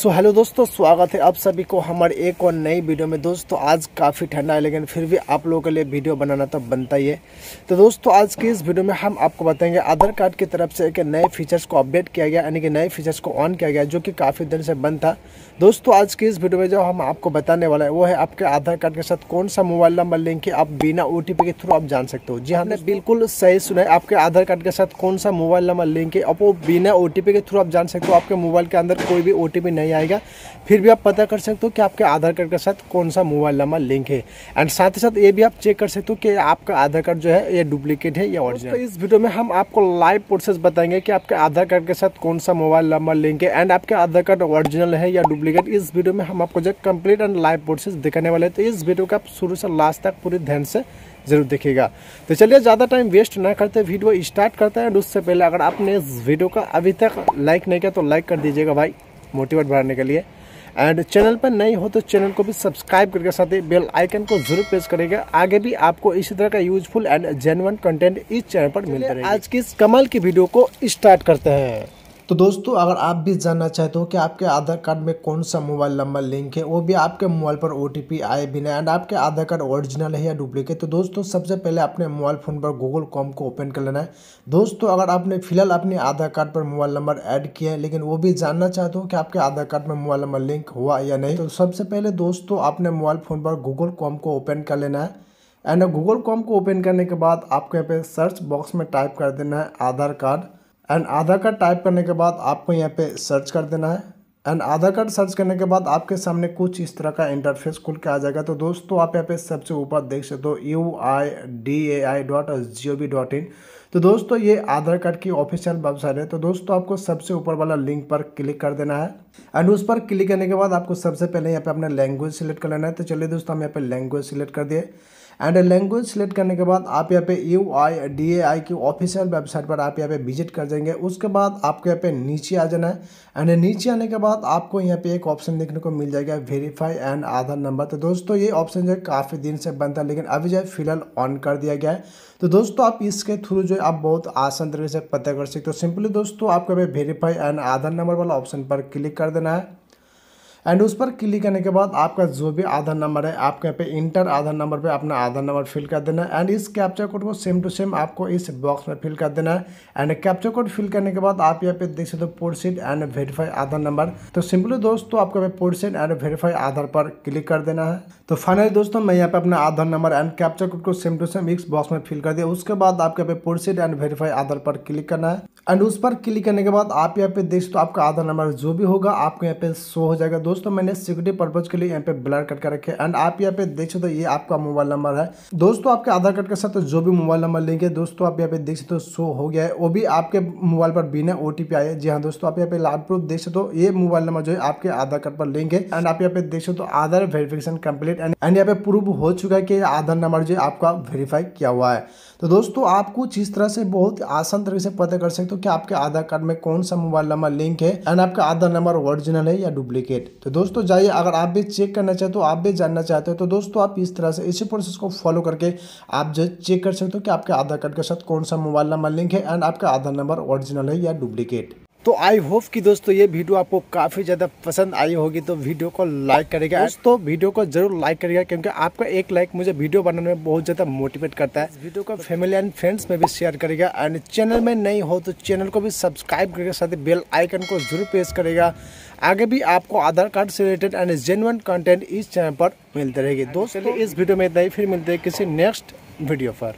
सो so, hello दोस्तों स्वागत है आप सभी को हमारे एक और नई वीडियो में दोस्तों आज काफ़ी ठंडा है लेकिन फिर भी आप लोगों के लिए वीडियो बनाना तो बनता ही है तो दोस्तों आज की इस वीडियो में हम आपको बताएंगे आधार कार्ड की तरफ से एक नए फीचर्स को अपडेट किया गया यानी कि नए फीचर्स को ऑन किया गया जो कि काफ़ी दिन से बंद था दोस्तों आज की इस वीडियो में जो हम आपको बताने वाला है वो है आपके आधार कार्ड के साथ कौन सा मोबाइल नंबर लिंक है आप बिना ओ के थ्रू आप जान सकते हो जी हाँ, हमने बिल्कुल सही सुना है आपके आधार कार्ड के साथ कौन सा मोबाइल नंबर लिंक है आप वो बिना ओ के थ्रू आप जान सकते हो आपके मोबाइल के अंदर कोई भी ओ नहीं नहीं आएगा फिर भी आप पता कर सकते हो कि आपके आधार कार्ड के साथ कौन सा मोबाइल नंबर लिंक है एंड साथ ही साथ ये भी आप चेक कर सकते हो कि आपका आधार कार्ड जो है ये डुप्लीकेट है या ऑरिजिनल तो इस वीडियो में हम आपको लाइव प्रोसेस बताएंगे कि आपके आधार कार्ड के साथ कौन सा मोबाइल नंबर लिंक है एंड आपके आधार कार्ड ऑरिजिनल है या डुप्लीकेट इस वीडियो में हम आपको जो कंप्लीट एंड लाइव प्रोसेस दिखाने वाले तो इस वीडियो को आप शुरू से लास्ट तक पूरी ध्यान से जरूर देखिएगा तो चलिए ज़्यादा टाइम वेस्ट ना करते वीडियो स्टार्ट करते हैं उससे पहले अगर आपने इस वीडियो का अभी तक लाइक नहीं किया तो लाइक कर दीजिएगा भाई मोटिवेट बढ़ाने के लिए एंड चैनल पर नहीं हो तो चैनल को भी सब्सक्राइब करके साथ ही बेल आइकन को जरूर प्रेस करेगा आगे भी आपको इसी तरह का यूजफुल एंड जेनवन कंटेंट इस चैनल पर मिलता रहेगा आज की इस कमाल की वीडियो को स्टार्ट करते हैं तो दोस्तों अगर आप भी जानना चाहते हो कि आपके आधार कार्ड में कौन सा मोबाइल नंबर लिंक है वो भी आपके मोबाइल पर ओ आए बिना एंड आपके आधार कार्ड ओरिजिनल है या डुप्लीकेट तो दोस्तों सबसे पहले अपने मोबाइल फ़ोन पर गूगल कॉम को ओपन कर लेना है दोस्तों अगर आपने फिलहाल अपने आधार कार्ड पर मोबाइल नंबर ऐड किया है लेकिन वो भी जानना चाहते हो कि आपके आधार कार्ड में मोबाइल नंबर लिंक हुआ या नहीं तो सबसे पहले दोस्तों अपने मोबाइल फ़ोन पर गूगल कॉम को ओपन कर लेना है एंड गूगल कॉम को ओपन करने के बाद आपको यहाँ पे सर्च बॉक्स में टाइप कर देना है Aadhaar card and Aadhaar card type करने के बाद आपको यहाँ पे सर्च कर देना है एंड आधार कार्ड सर्च करने के बाद आपके सामने कुछ इस तरह का इंटरफेस खुल के आ जाएगा तो दोस्तों आप यहाँ पे सबसे ऊपर देख सकते हो U I D A I dot G O V dot in तो दोस्तों ये आधार कार्ड की ऑफिशियल वेबसाइट है तो दोस्तों आपको सबसे ऊपर वाला लिंक पर क्लिक कर देना है एंड उस पर क्लिक करने के बाद आपको सबसे पहले यहाँ पे अपना लैंग्वेज सिलेक्ट कर लेना है तो चलिए दोस्तों हम यहाँ पे लैंग्वेज सिलेक्ट कर दिए एंड लैंग्वेज सिलेक्ट करने के बाद आप यहाँ पे यू आई डी ए आई की ऑफिशियल वेबसाइट पर आप यहाँ पे विजिट कर जाएंगे उसके बाद आपको यहाँ पे नीचे आ जाना है एंड नीचे आने के बाद आपको यहाँ पे एक ऑप्शन देखने को मिल जाएगा वेरीफाई एंड आधार नंबर तो दोस्तों ये ऑप्शन जो है काफ़ी दिन से बनता है लेकिन अभी जो है फिलहाल ऑन कर दिया गया है तो दोस्तों आप इसके थ्रू जो आप बहुत आसान तरीके से पता कर सकते हो सिंपली दोस्तों आपका वेरीफाई एंड आधार नंबर वाला ऑप्शन पर क्लिक कर देना है एंड उस पर क्लिक करने के बाद आपका जो भी आधार नंबर है आपके यहाँ पे इंटर आधार नंबर पे अपना आधार नंबर फिल कर देना है एंड इस कैप्चर कोड को सेम टू सेम आपको इस बॉक्स में फिल कर देना है एंड कैप्चर कोड फिल करने के बाद आप यहाँ पे देख सकते हो proceed and verify Aadhaar number तो सिंपली दोस्तों आपको यहाँ पे एंड वेरीफाई आधार पर क्लिक कर देना है तो फाइनली दोस्तों मैं यहाँ पे अपना Aadhaar number and captcha code को सेम टू सेम इस बॉक्स में फिल कर दिया उसके बाद आपके यहाँ पे पोर्सिड एंड वेरीफाई आधार पर क्लिक करना है एंड उस पर क्लिक करने के बाद आप यहाँ पे देख सकते हो आपका आधार नंबर जो भी होगा आपको यहाँ पे शो हो जाएगा दोस्तों दोस्तों मैंने सिक्योरिटी पर्पज के लिए यहाँ पे ब्लर कट कर रखे एंड आप यहाँ पे देख सकते हो ये आपका मोबाइल नंबर है दोस्तों आपके आधार कार्ड के साथ जो भी मोबाइल नंबर लेंगे दोस्तों आप यहाँ पे देख सकते हो शो हो गया है वो भी आपके मोबाइल पर बिना ओ टी आए जी हाँ दोस्तों आप यहाँ पे लाइव प्रूफ देख सकते हो ये मोबाइल नंबर जो है आपके आधार कार्ड पर लेंगे एंड आप यहाँ पे देख सकते हो आधार वेरिफिकेशन एंड एंड यहाँ पे प्रूफ हो चुका है कि आधार नंबर जो है आपका वेरीफाई किया हुआ है तो दोस्तों आप कुछ इस तरह से बहुत आसान तरीके से पता कर सकते हो कि आपके आधार कार्ड में कौन सा मोबाइल नंबर लिंक है एंड आपका आधार नंबर ओरिजिनल है या डुप्लीकेट तो दोस्तों जाइए अगर आप भी चेक करना चाहते हो आप भी जानना चाहते हो तो दोस्तों आप इस तरह से इसी प्रोसेस को फॉलो करके आप जो चेक कर सकते हो कि आपके आधार कार्ड के साथ कौन सा मोबाइल नंबर लिंक है एंड आपका आधार नंबर ओरिजिनल है या डुप्लीकेट तो आई होप कि दोस्तों ये वीडियो आपको काफ़ी ज़्यादा पसंद आई होगी तो वीडियो को लाइक करेगा दोस्तों वीडियो को जरूर लाइक करेगा क्योंकि आपका एक लाइक मुझे वीडियो बनाने में बहुत ज़्यादा मोटिवेट करता है वीडियो को फैमिली एंड फ्रेंड्स में भी शेयर करेगा एंड चैनल में नहीं हो तो चैनल को भी सब्सक्राइब करेगा साथ ही बेल आइकन को जरूर प्रेस करेगा आगे भी आपको आधार कार्ड से रिलेटेड एंड जेनुअन कंटेंट इस चैनल पर मिलते रहेगी दोस्तों इस वीडियो में इतना ही फिर मिलते हैं किसी नेक्स्ट वीडियो पर